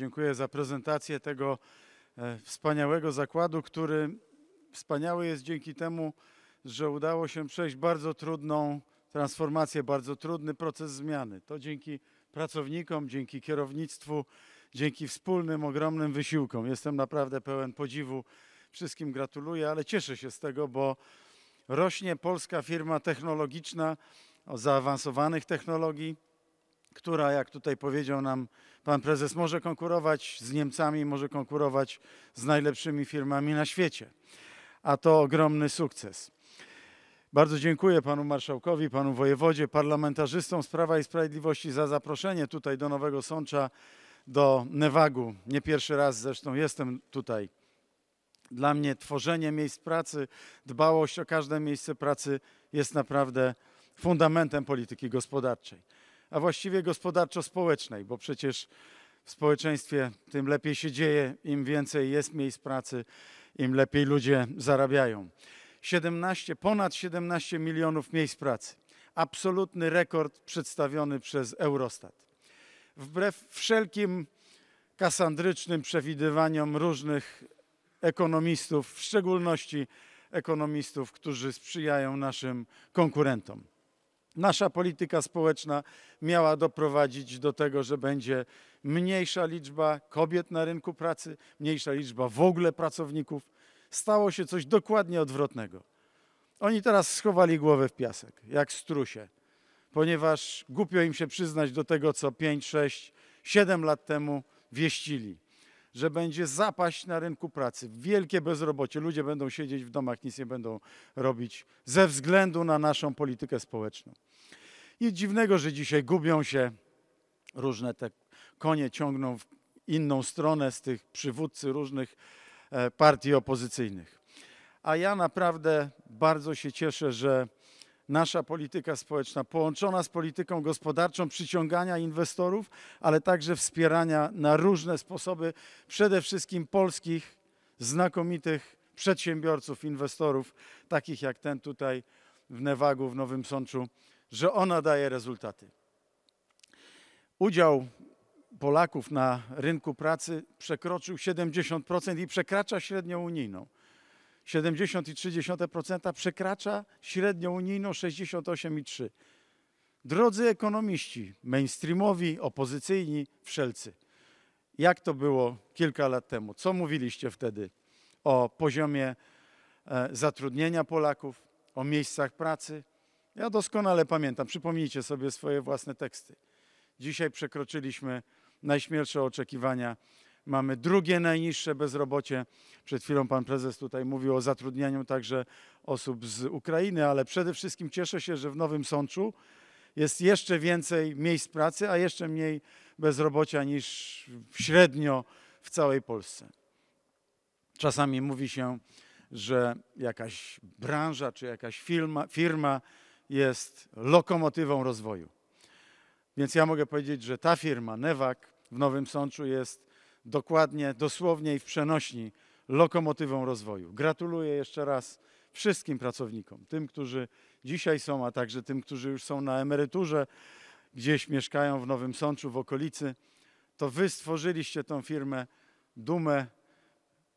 Dziękuję za prezentację tego e, wspaniałego zakładu, który wspaniały jest dzięki temu, że udało się przejść bardzo trudną transformację, bardzo trudny proces zmiany. To dzięki pracownikom, dzięki kierownictwu, dzięki wspólnym ogromnym wysiłkom. Jestem naprawdę pełen podziwu. Wszystkim gratuluję, ale cieszę się z tego, bo rośnie polska firma technologiczna o zaawansowanych technologii która, jak tutaj powiedział nam pan prezes, może konkurować z Niemcami, może konkurować z najlepszymi firmami na świecie. A to ogromny sukces. Bardzo dziękuję panu marszałkowi, panu wojewodzie, parlamentarzystom z Prawa i Sprawiedliwości za zaproszenie tutaj do Nowego Sącza, do Newagu. Nie pierwszy raz zresztą jestem tutaj. Dla mnie tworzenie miejsc pracy, dbałość o każde miejsce pracy jest naprawdę fundamentem polityki gospodarczej a właściwie gospodarczo-społecznej, bo przecież w społeczeństwie tym lepiej się dzieje, im więcej jest miejsc pracy, im lepiej ludzie zarabiają. 17, ponad 17 milionów miejsc pracy. Absolutny rekord przedstawiony przez Eurostat. Wbrew wszelkim kasandrycznym przewidywaniom różnych ekonomistów, w szczególności ekonomistów, którzy sprzyjają naszym konkurentom. Nasza polityka społeczna miała doprowadzić do tego, że będzie mniejsza liczba kobiet na rynku pracy, mniejsza liczba w ogóle pracowników. Stało się coś dokładnie odwrotnego. Oni teraz schowali głowę w piasek, jak strusie, ponieważ głupio im się przyznać do tego, co 5, 6, 7 lat temu wieścili, że będzie zapaść na rynku pracy, wielkie bezrobocie, ludzie będą siedzieć w domach, nic nie będą robić ze względu na naszą politykę społeczną. Nic dziwnego, że dzisiaj gubią się różne te konie, ciągną w inną stronę z tych przywódcy różnych e, partii opozycyjnych. A ja naprawdę bardzo się cieszę, że nasza polityka społeczna połączona z polityką gospodarczą przyciągania inwestorów, ale także wspierania na różne sposoby przede wszystkim polskich znakomitych przedsiębiorców, inwestorów, takich jak ten tutaj w Newagu, w Nowym Sączu, że ona daje rezultaty. Udział Polaków na rynku pracy przekroczył 70% i przekracza średnią unijną. 70,3% przekracza średnią unijną 68,3%. Drodzy ekonomiści, mainstreamowi, opozycyjni, wszelcy, jak to było kilka lat temu? Co mówiliście wtedy o poziomie e, zatrudnienia Polaków, o miejscach pracy, ja doskonale pamiętam, przypomnijcie sobie swoje własne teksty. Dzisiaj przekroczyliśmy najśmielsze oczekiwania. Mamy drugie najniższe bezrobocie. Przed chwilą pan prezes tutaj mówił o zatrudnianiu także osób z Ukrainy, ale przede wszystkim cieszę się, że w Nowym Sączu jest jeszcze więcej miejsc pracy, a jeszcze mniej bezrobocia niż średnio w całej Polsce. Czasami mówi się, że jakaś branża czy jakaś firma, firma jest lokomotywą rozwoju. Więc ja mogę powiedzieć, że ta firma, Newak w Nowym Sączu jest dokładnie, dosłownie i w przenośni lokomotywą rozwoju. Gratuluję jeszcze raz wszystkim pracownikom, tym, którzy dzisiaj są, a także tym, którzy już są na emeryturze, gdzieś mieszkają w Nowym Sączu, w okolicy. To wy stworzyliście tą firmę, dumę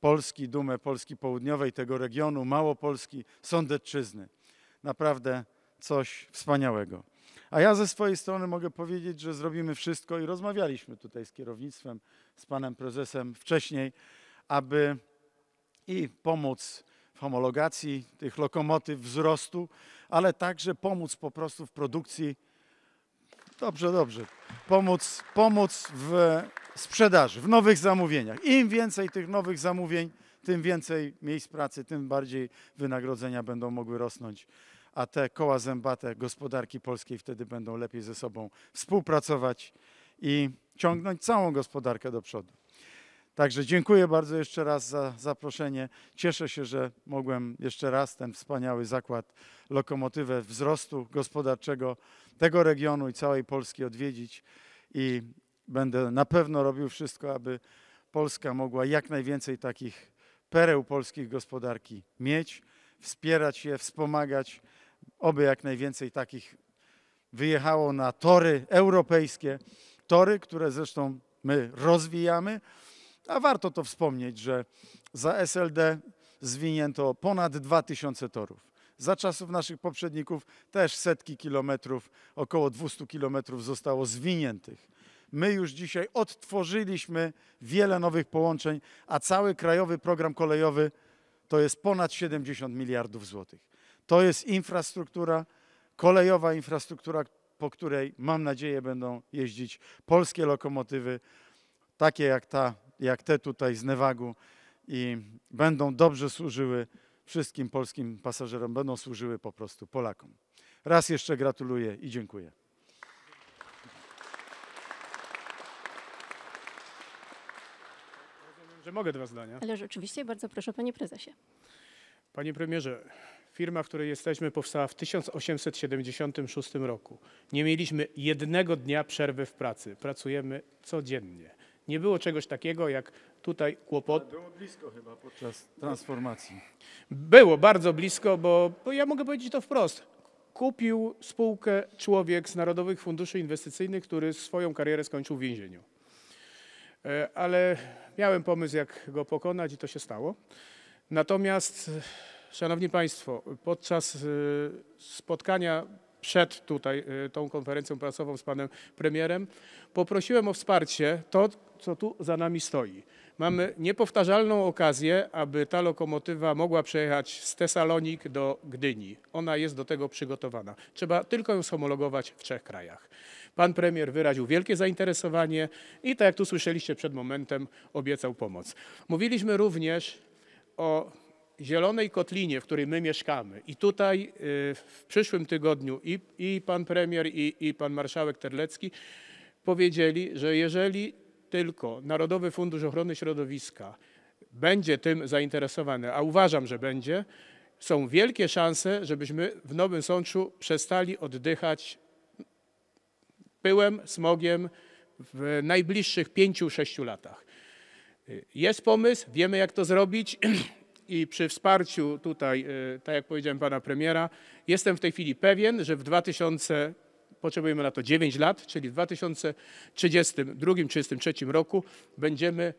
Polski, dumę Polski Południowej, tego regionu, Małopolski, Sądecczyzny. Naprawdę coś wspaniałego. A ja ze swojej strony mogę powiedzieć, że zrobimy wszystko i rozmawialiśmy tutaj z kierownictwem, z panem prezesem wcześniej, aby i pomóc w homologacji tych lokomotyw wzrostu, ale także pomóc po prostu w produkcji. Dobrze, dobrze. Pomóc, pomóc w sprzedaży, w nowych zamówieniach. Im więcej tych nowych zamówień, tym więcej miejsc pracy, tym bardziej wynagrodzenia będą mogły rosnąć a te koła zębate gospodarki polskiej wtedy będą lepiej ze sobą współpracować i ciągnąć całą gospodarkę do przodu. Także dziękuję bardzo jeszcze raz za zaproszenie. Cieszę się, że mogłem jeszcze raz ten wspaniały zakład lokomotywę wzrostu gospodarczego tego regionu i całej Polski odwiedzić i będę na pewno robił wszystko, aby Polska mogła jak najwięcej takich pereł polskich gospodarki mieć, wspierać je, wspomagać, Oby jak najwięcej takich wyjechało na tory europejskie, tory, które zresztą my rozwijamy. A warto to wspomnieć, że za SLD zwinięto ponad 2000 torów. Za czasów naszych poprzedników też setki kilometrów, około 200 kilometrów zostało zwiniętych. My już dzisiaj odtworzyliśmy wiele nowych połączeń, a cały krajowy program kolejowy to jest ponad 70 miliardów złotych. To jest infrastruktura, kolejowa infrastruktura, po której mam nadzieję będą jeździć polskie lokomotywy, takie jak, ta, jak te tutaj z Newagu i będą dobrze służyły wszystkim polskim pasażerom, będą służyły po prostu Polakom. Raz jeszcze gratuluję i dziękuję. Rozumiem, że mogę dwa zdania. Ależ oczywiście, bardzo proszę panie prezesie. Panie premierze, Firma, w której jesteśmy, powstała w 1876 roku. Nie mieliśmy jednego dnia przerwy w pracy. Pracujemy codziennie. Nie było czegoś takiego jak tutaj kłopot. Ale było blisko chyba podczas transformacji. Było bardzo blisko, bo, bo ja mogę powiedzieć to wprost kupił spółkę człowiek z Narodowych Funduszy Inwestycyjnych, który swoją karierę skończył w więzieniu. E, ale miałem pomysł, jak go pokonać i to się stało. Natomiast Szanowni Państwo, podczas y, spotkania przed tutaj y, tą konferencją prasową z panem premierem, poprosiłem o wsparcie to, co tu za nami stoi. Mamy niepowtarzalną okazję, aby ta lokomotywa mogła przejechać z Tesalonik do Gdyni. Ona jest do tego przygotowana. Trzeba tylko ją homologować w trzech krajach. Pan premier wyraził wielkie zainteresowanie i tak jak tu słyszeliście przed momentem, obiecał pomoc. Mówiliśmy również o zielonej kotlinie, w której my mieszkamy i tutaj y, w przyszłym tygodniu i, i pan premier i, i pan marszałek Terlecki powiedzieli, że jeżeli tylko Narodowy Fundusz Ochrony Środowiska będzie tym zainteresowany, a uważam, że będzie, są wielkie szanse, żebyśmy w Nowym Sączu przestali oddychać pyłem, smogiem w najbliższych pięciu, sześciu latach. Y, jest pomysł, wiemy jak to zrobić i przy wsparciu tutaj, e, tak jak powiedziałem, pana premiera, jestem w tej chwili pewien, że w 2000 potrzebujemy na to 9 lat, czyli w 2032-2033 roku będziemy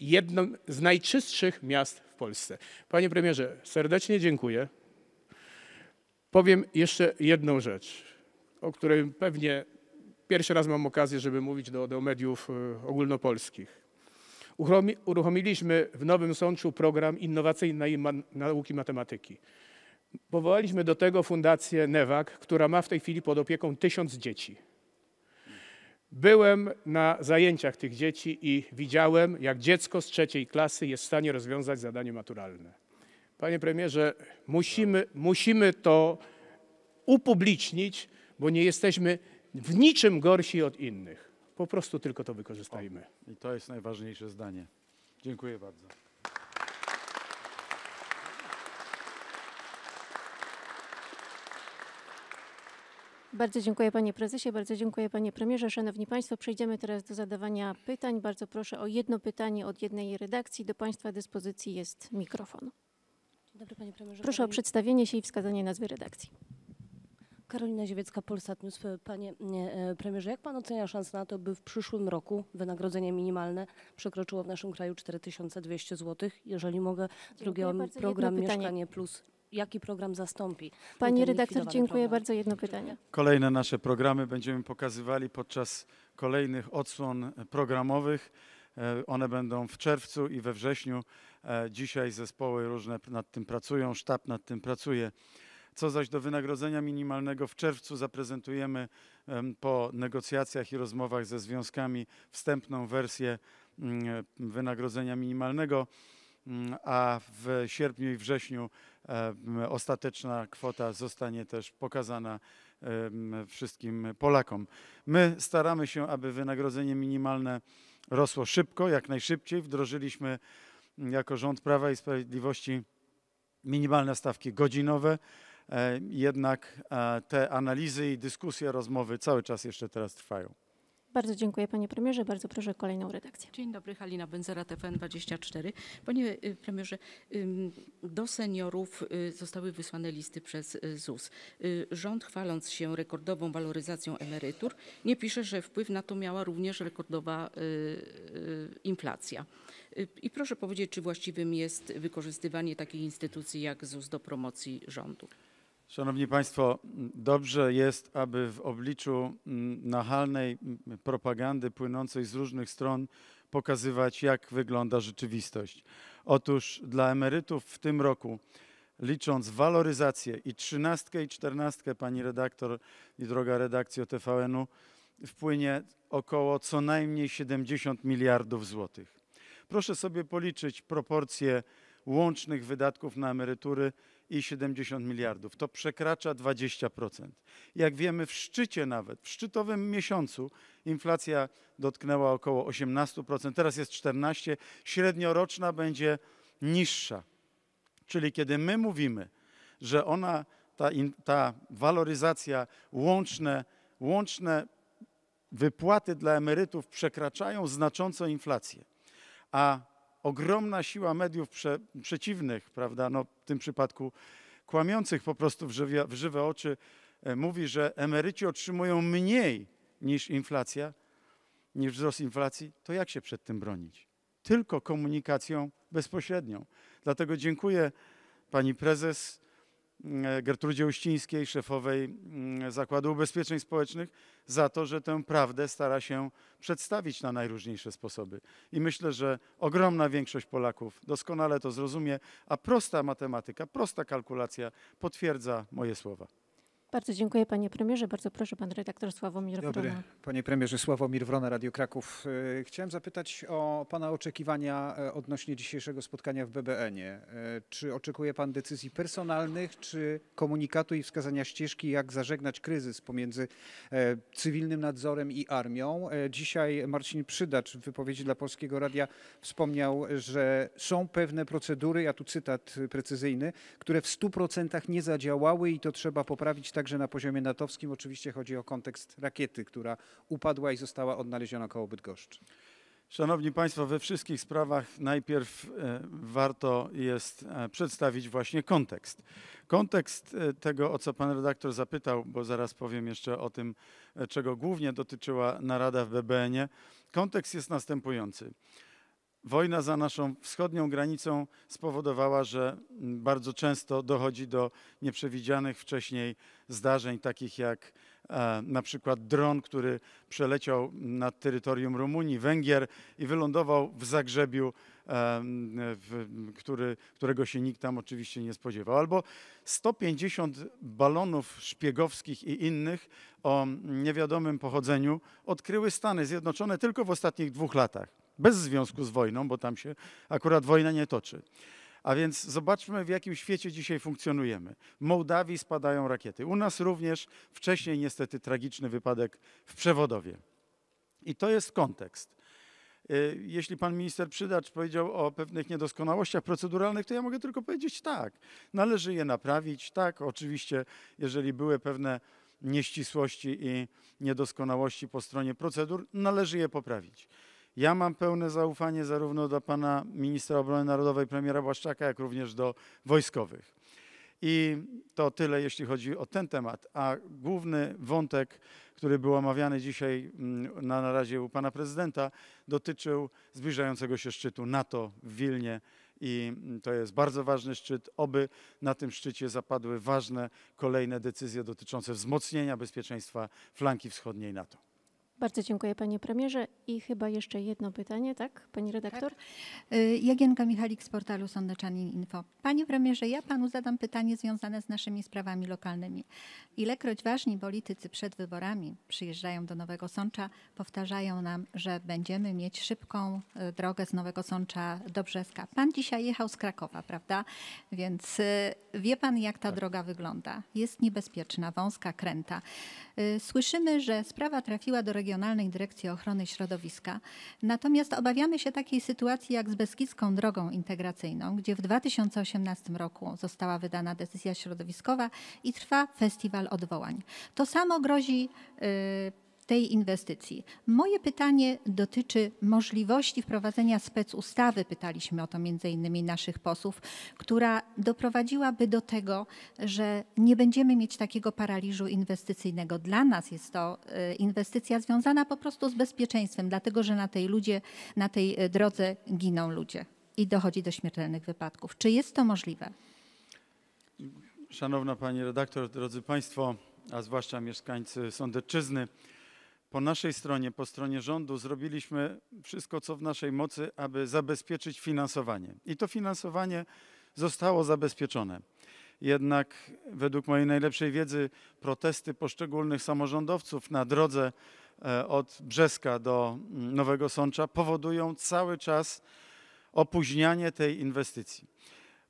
jednym z najczystszych miast w Polsce. Panie premierze, serdecznie dziękuję. Powiem jeszcze jedną rzecz, o której pewnie pierwszy raz mam okazję, żeby mówić do, do mediów e, ogólnopolskich. Uruchomiliśmy w Nowym Sączu program innowacyjnej nauki matematyki. Powołaliśmy do tego fundację NEWAK, która ma w tej chwili pod opieką tysiąc dzieci. Byłem na zajęciach tych dzieci i widziałem, jak dziecko z trzeciej klasy jest w stanie rozwiązać zadanie maturalne. Panie premierze, musimy, musimy to upublicznić, bo nie jesteśmy w niczym gorsi od innych. Po prostu tylko to wykorzystajmy. O, I to jest najważniejsze zdanie. Dziękuję bardzo. Bardzo dziękuję panie prezesie, bardzo dziękuję panie premierze. Szanowni państwo, przejdziemy teraz do zadawania pytań. Bardzo proszę o jedno pytanie od jednej redakcji. Do państwa dyspozycji jest mikrofon. Dobry, panie premierze. Proszę o przedstawienie się i wskazanie nazwy redakcji. Karolina Ziewiecka, Polsat News. Panie e, premierze, jak pan ocenia szansę na to, by w przyszłym roku wynagrodzenie minimalne przekroczyło w naszym kraju 4200 zł? Jeżeli mogę, drugi program Mieszkanie Plus jaki program zastąpi. Pani redaktor, dziękuję program. bardzo. Jedno pytanie. Kolejne nasze programy będziemy pokazywali podczas kolejnych odsłon programowych. E, one będą w czerwcu i we wrześniu. E, dzisiaj zespoły różne nad tym pracują, sztab nad tym pracuje. Co zaś do wynagrodzenia minimalnego w czerwcu zaprezentujemy po negocjacjach i rozmowach ze związkami wstępną wersję mm, wynagrodzenia minimalnego, mm, a w sierpniu i wrześniu ostateczna kwota zostanie też pokazana wszystkim Polakom. My staramy się, aby wynagrodzenie minimalne rosło szybko, jak najszybciej. Wdrożyliśmy mm, jako rząd Prawa i Sprawiedliwości minimalne stawki godzinowe. E, jednak e, te analizy i dyskusje, rozmowy cały czas jeszcze teraz trwają. Bardzo dziękuję panie premierze. Bardzo proszę o kolejną redakcję. Dzień dobry, Halina Benzera, TVN 24 Panie e, premierze, do seniorów y, zostały wysłane listy przez y, ZUS. Y, rząd chwaląc się rekordową waloryzacją emerytur nie pisze, że wpływ na to miała również rekordowa inflacja. I proszę powiedzieć, czy właściwym jest wykorzystywanie takiej instytucji jak ZUS do promocji rządu? Szanowni Państwo, dobrze jest, aby w obliczu mm, nachalnej mm, propagandy płynącej z różnych stron pokazywać, jak wygląda rzeczywistość. Otóż dla emerytów w tym roku, licząc waloryzację i trzynastkę i czternastkę, pani redaktor i droga redakcja TVN-u, wpłynie około co najmniej 70 miliardów złotych. Proszę sobie policzyć proporcje łącznych wydatków na emerytury i 70 miliardów. To przekracza 20%. Jak wiemy, w szczycie nawet, w szczytowym miesiącu inflacja dotknęła około 18%, teraz jest 14%, średnioroczna będzie niższa. Czyli kiedy my mówimy, że ona, ta, ta waloryzacja, łączne, łączne wypłaty dla emerytów przekraczają znacząco inflację, a ogromna siła mediów prze, przeciwnych, prawda, no, w tym przypadku kłamiących po prostu w żywe, w żywe oczy, e, mówi, że emeryci otrzymują mniej niż inflacja, niż wzrost inflacji, to jak się przed tym bronić? Tylko komunikacją bezpośrednią. Dlatego dziękuję pani prezes E, Gertrudzie Uścińskiej, szefowej mm, Zakładu Ubezpieczeń Społecznych, za to, że tę prawdę stara się przedstawić na najróżniejsze sposoby. I myślę, że ogromna większość Polaków doskonale to zrozumie, a prosta matematyka, prosta kalkulacja potwierdza moje słowa. Bardzo dziękuję panie premierze. Bardzo proszę pan redaktor Sławomir Dobry. Panie premierze Sławomir Wrona, Radio Kraków. Y, chciałem zapytać o pana oczekiwania y, odnośnie dzisiejszego spotkania w BBN-ie. Y, czy oczekuje pan decyzji personalnych, czy komunikatu i wskazania ścieżki, jak zażegnać kryzys pomiędzy cywilnym nadzorem i armią? Dzisiaj Marcin Przydacz w wypowiedzi dla Polskiego Radia wspomniał, że są pewne procedury, ja tu cytat precyzyjny, które w 100% nie zadziałały i to trzeba poprawić tak także na poziomie natowskim. Oczywiście chodzi o kontekst rakiety, która upadła i została odnaleziona koło Bydgoszczy. Szanowni Państwo, we wszystkich sprawach najpierw e, warto jest e, przedstawić właśnie kontekst. Kontekst e, tego, o co Pan redaktor zapytał, bo zaraz powiem jeszcze o tym, czego głównie dotyczyła narada w BBN-ie. Kontekst jest następujący wojna za naszą wschodnią granicą spowodowała, że bardzo często dochodzi do nieprzewidzianych wcześniej zdarzeń, takich jak e, na przykład dron, który przeleciał nad terytorium Rumunii, Węgier i wylądował w Zagrzebiu, e, w, który, którego się nikt tam oczywiście nie spodziewał. Albo 150 balonów szpiegowskich i innych o niewiadomym pochodzeniu odkryły Stany Zjednoczone tylko w ostatnich dwóch latach. Bez związku z wojną, bo tam się akurat wojna nie toczy. A więc zobaczmy, w jakim świecie dzisiaj funkcjonujemy. W Mołdawii spadają rakiety. U nas również wcześniej niestety tragiczny wypadek w Przewodowie. I to jest kontekst. Y, jeśli pan minister Przydacz powiedział o pewnych niedoskonałościach proceduralnych, to ja mogę tylko powiedzieć tak. Należy je naprawić, tak. Oczywiście, jeżeli były pewne nieścisłości i niedoskonałości po stronie procedur, należy je poprawić. Ja mam pełne zaufanie zarówno do pana ministra obrony narodowej, premiera Błaszczaka, jak również do wojskowych. I to tyle, jeśli chodzi o ten temat. A główny wątek, który był omawiany dzisiaj mm, na narazie u pana prezydenta, dotyczył zbliżającego się szczytu NATO w Wilnie. I mm, to jest bardzo ważny szczyt. Oby na tym szczycie zapadły ważne kolejne decyzje dotyczące wzmocnienia bezpieczeństwa flanki wschodniej NATO. Bardzo dziękuję panie premierze i chyba jeszcze jedno pytanie, tak, pani redaktor? Tak. Y, Jagienka Michalik z portalu Sądeczanin.info. Panie premierze, ja panu zadam pytanie związane z naszymi sprawami lokalnymi. Ilekroć ważni politycy przed wyborami przyjeżdżają do Nowego Sącza, powtarzają nam, że będziemy mieć szybką y, drogę z Nowego Sącza do Brzeska. Pan dzisiaj jechał z Krakowa, prawda? Więc y, wie pan, jak ta tak. droga wygląda. Jest niebezpieczna, wąska, kręta. Słyszymy, że sprawa trafiła do regionu Regionalnej Dyrekcji Ochrony Środowiska. Natomiast obawiamy się takiej sytuacji jak z Beskidzką Drogą Integracyjną, gdzie w 2018 roku została wydana decyzja środowiskowa i trwa festiwal odwołań. To samo grozi yy, tej inwestycji. Moje pytanie dotyczy możliwości wprowadzenia specustawy, pytaliśmy o to między innymi naszych posłów, która doprowadziłaby do tego, że nie będziemy mieć takiego paraliżu inwestycyjnego. Dla nas jest to y, inwestycja związana po prostu z bezpieczeństwem, dlatego że na tej, ludzie, na tej y, drodze giną ludzie i dochodzi do śmiertelnych wypadków. Czy jest to możliwe? Szanowna Pani Redaktor, drodzy Państwo, a zwłaszcza mieszkańcy Sądeczyzny, po naszej stronie, po stronie rządu, zrobiliśmy wszystko, co w naszej mocy, aby zabezpieczyć finansowanie. I to finansowanie zostało zabezpieczone. Jednak według mojej najlepszej wiedzy protesty poszczególnych samorządowców na drodze e, od Brzeska do mm, Nowego Sącza powodują cały czas opóźnianie tej inwestycji.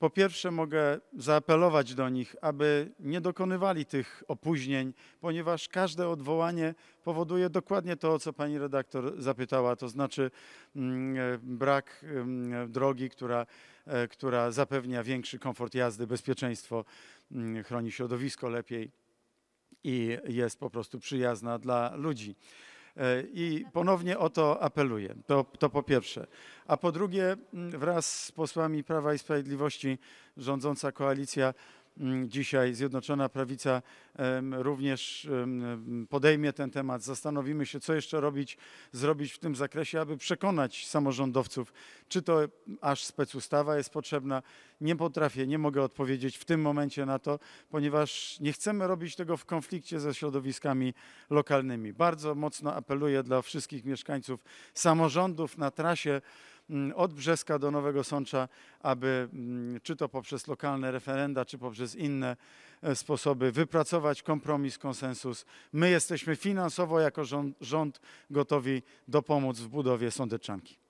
Po pierwsze, mogę zaapelować do nich, aby nie dokonywali tych opóźnień, ponieważ każde odwołanie powoduje dokładnie to, o co pani redaktor zapytała, to znaczy mm, e, brak mm, e, drogi, która, e, która zapewnia większy komfort jazdy, bezpieczeństwo, mm, chroni środowisko lepiej i jest po prostu przyjazna dla ludzi. E, I ponownie o to apeluję. To, to po pierwsze. A po drugie, wraz z posłami Prawa i Sprawiedliwości rządząca koalicja Mm, dzisiaj Zjednoczona Prawica również podejmie ten temat. Zastanowimy się, co jeszcze robić, zrobić w tym zakresie, aby przekonać samorządowców, czy to aż specustawa jest potrzebna. Nie potrafię, nie mogę odpowiedzieć w tym momencie na to, ponieważ nie chcemy robić tego w konflikcie ze środowiskami lokalnymi. Bardzo mocno apeluję dla wszystkich mieszkańców samorządów na trasie, Mm, od Brzeska do Nowego Sącza, aby mm, czy to poprzez lokalne referenda, czy poprzez inne e, sposoby wypracować kompromis, konsensus. My jesteśmy finansowo jako rząd, rząd gotowi pomocy w budowie sądeczanki.